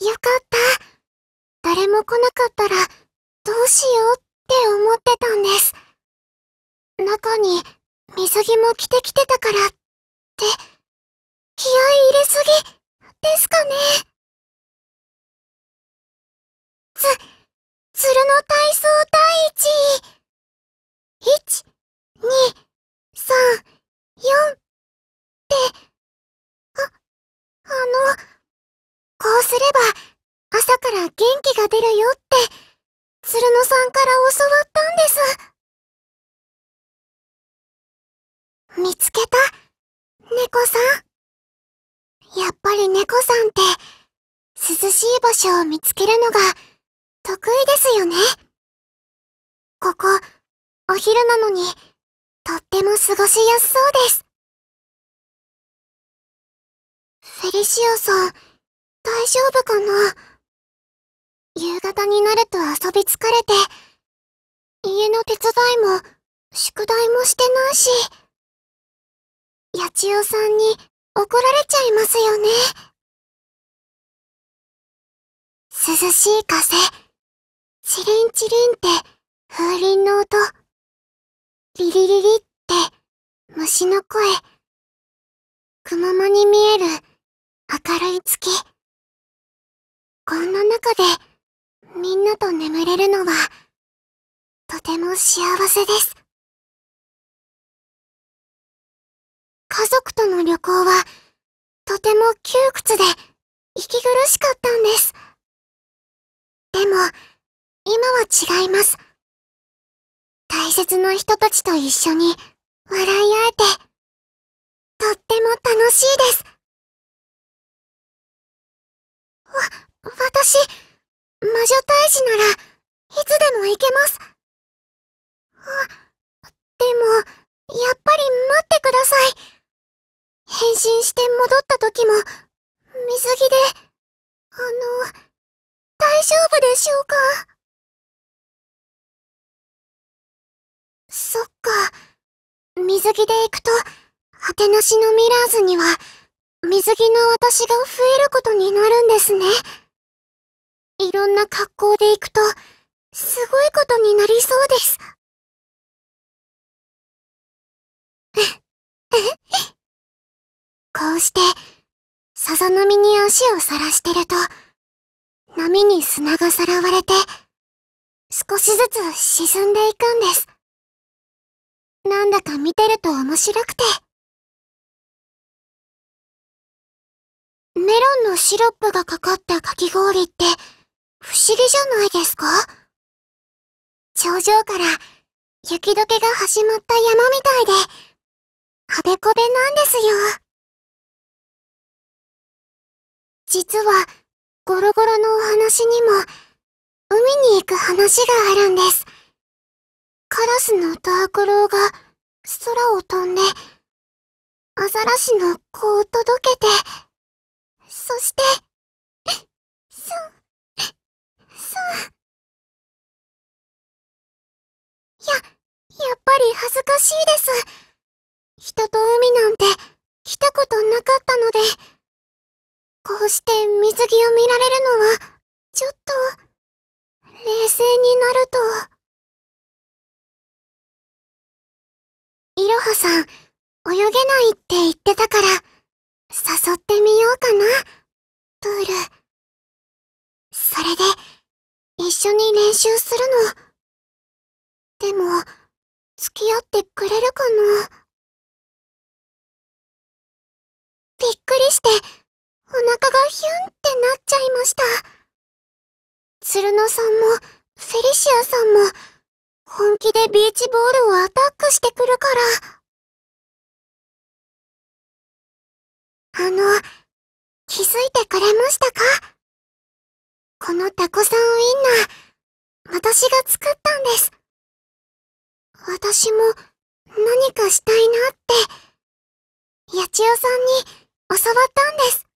よかった。誰も来なかったら、どうしようって思ってたんです。中に、水着も着てきてたから、って、気合い入れすぎ、ですかね。つ、鶴の体操第一。一、二、三、四、って、あ、あの、こうすれば、るよって、鶴野さんから教わったんです。見つけた、猫さん。やっぱり猫さんって、涼しい場所を見つけるのが、得意ですよね。ここ、お昼なのに、とっても過ごしやすそうです。フェリシアさん、大丈夫かな夕方になると遊び疲れて、家の手伝いも、宿題もしてないし、八千代さんに怒られちゃいますよね。涼しい風、チリンチリンって風鈴の音、リリリリって虫の声、くままに見える明るい月。こんな中で、と眠れるのは、とても幸せです。家族との旅行は、とても窮屈で、息苦しかったんです。でも、今は違います。大切な人たちと一緒に笑い合えて、とっても楽しいです。わ、私、魔女大使なら、いつでも行けます。あ、でも、やっぱり待ってください。変身して戻った時も、水着で、あの、大丈夫でしょうかそっか。水着で行くと、果てなしのミラーズには、水着の私が増えることになるんですね。ろんな格好で行くと、すごいことになりそうです。こうして、さざ波に足をさらしてると、波に砂がさらわれて、少しずつ沈んでいくんです。なんだか見てると面白くて。メロンのシロップがかかった思議じゃないですか頂上から雪解けが始まった山みたいで、はべこべなんですよ。実は、ゴロゴロのお話にも、海に行く話があるんです。カラスのダークローが空を飛んで、アザラシの子を届けて、そして、そん。しいです人と海なんて来たことなかったのでこうして水着を見られるのはちょっと冷静になるといろはさん泳げないって言ってたから誘ってみようかなプールそれで一緒に練習するのでも付き合ってくれるかなびっくりして、お腹がヒュンってなっちゃいました。鶴野さんも、フェリシアさんも、本気でビーチボールをアタックしてくるから。あの、気づいてくれましたかこのタコさんウィンナ私も何かしたいなって、八千代さんに教わったんです。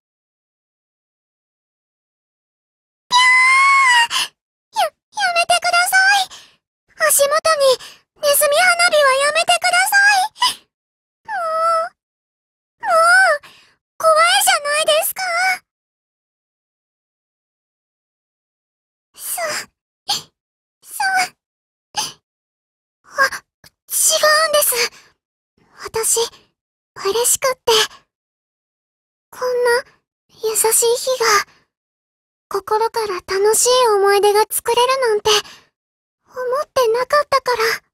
私、嬉しくって。こんな、優しい日が、心から楽しい思い出が作れるなんて、思ってなかったから。